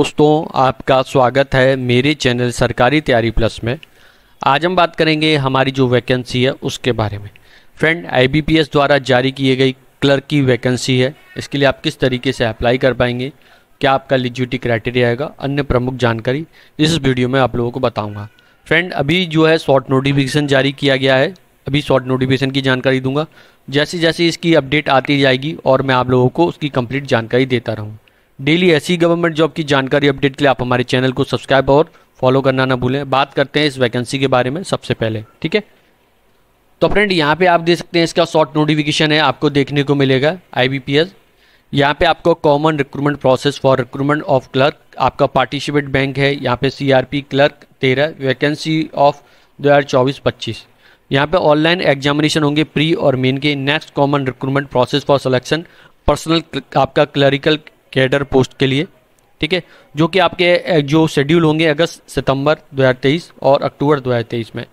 दोस्तों आपका स्वागत है मेरे चैनल सरकारी तैयारी प्लस में आज हम बात करेंगे हमारी जो वैकेंसी है उसके बारे में फ्रेंड आईबीपीएस द्वारा जारी की गई क्लर्क की वैकेंसी है इसके लिए आप किस तरीके से अप्लाई कर पाएंगे क्या आपका एलिजिबिलिटी क्राइटेरिया आएगा अन्य प्रमुख जानकारी इस वीडियो में आप लोगों को बताऊँगा फ्रेंड अभी जो है शॉर्ट नोटिफिकेशन जारी किया गया है अभी शॉर्ट नोटिफिकेशन की जानकारी दूंगा जैसे जैसे इसकी अपडेट आती जाएगी और मैं आप लोगों को उसकी कंप्लीट जानकारी देता रहूँ डेली ऐसी गवर्नमेंट जॉब की जानकारी अपडेट के लिए आप हमारे चैनल को सब्सक्राइब और फॉलो करना ना भूलें बात करते हैं इस वैकेंसी के बारे में सबसे पहले ठीक है तो फ्रेंड यहाँ पे आप देख सकते हैं इसका शॉर्ट नोटिफिकेशन है आपको देखने को मिलेगा आई बी पी एस यहाँ पे आपको common recruitment process for recruitment of clerk आपका पार्टिसिपेट बैंक है यहाँ पे सी आर पी क्लर्क तेरह वैकेंसी ऑफ दो हज़ार चौबीस पच्चीस यहाँ पे ऑनलाइन एग्जामिनेशन होंगे प्री और मेन के next common recruitment process for selection personnel आपका क्लरिकल कैडर पोस्ट के लिए ठीक है जो कि आपके जो शेड्यूल होंगे अगस्त सितंबर 2023 और अक्टूबर 2023 में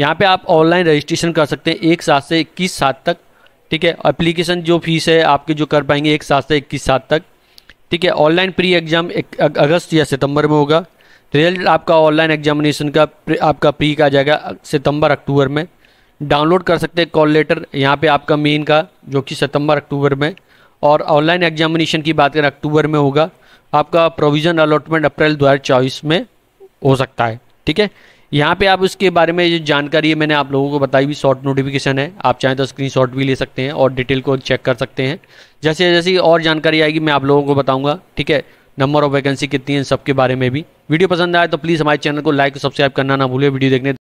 यहाँ पे आप ऑनलाइन रजिस्ट्रेशन कर सकते हैं एक सात से इक्कीस सात तक ठीक है एप्लीकेशन जो फीस है आपके जो कर पाएंगे एक सात से इक्कीस सात तक ठीक है ऑनलाइन प्री एग्ज़ाम अगस्त या सितंबर में होगा रिजल्ट आपका ऑनलाइन एग्जामिनेशन का आपका प्री का आ जाएगा सितंबर अक्टूबर में डाउनलोड कर सकते हैं कॉल लेटर यहाँ पे आपका मेन का जो कि सितंबर अक्टूबर में और ऑनलाइन एग्जामिनेशन की बात करें अक्टूबर में होगा आपका प्रोविज़न अलॉटमेंट अप्रैल दो में हो सकता है ठीक है यहाँ पे आप उसके बारे में जो जानकारी है मैंने आप लोगों को बताई भी शॉर्ट नोटिफिकेशन है आप चाहें तो शॉट भी ले सकते हैं और डिटेल को चेक कर सकते हैं जैसे जैसे और जानकारी आएगी मैं आप लोगों को बताऊँगा ठीक है नंबर ऑफ वैकेंसी कितनी है सबके बारे में भी वीडियो पसंद आए तो प्लीज़ हमारे चैनल को लाइक सब्सक्राइब करना ना भूलें वीडियो देखने